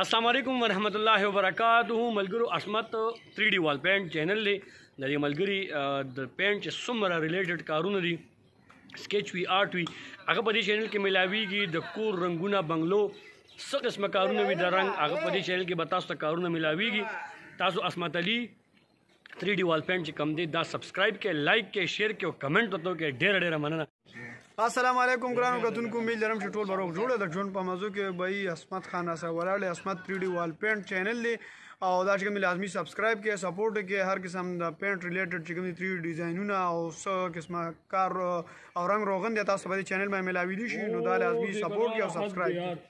السلام علیکم ورحمۃ اللہ وبرکاتہ ملګرو عصمت 3 ډي وال پینټ چینل دی د دې ملګری د پینټ څومره ریلیټډ کارونه دي سکیچ وی آرټ وی هغه په دې چینل کې ملاویږي د کور رنگونه بنگلو څو قسم کارونه وی د رنگ هغه په دې چینل کې به تاسو ته کارونه ملاویږي تاسو عصمت علي 3 ډي وال پینټ چې کم دی دا سبسکرایب کې لایک کې شیر کې او کمنټ وته کې ډېر ډېر مننه السلام علیکم ګرانو کتونکو میل لرم چې ټول بروغ جوړه د ژوند په موضوع کې بای اسمت خان سره ولاړ اسمت 3D وال پینټ چینل دی او دا چې کوم لازمی سبسکرایب کې سپورټ کې هر قسم د پینټ ریلیټډ چې کوم 3D ډیزاینونه او څو قسمه کار او رنگ روغن دی تاسو په دې چینل باندې ملاوي دي شي نو دا لازمی سپورټ کې او سبسکرایب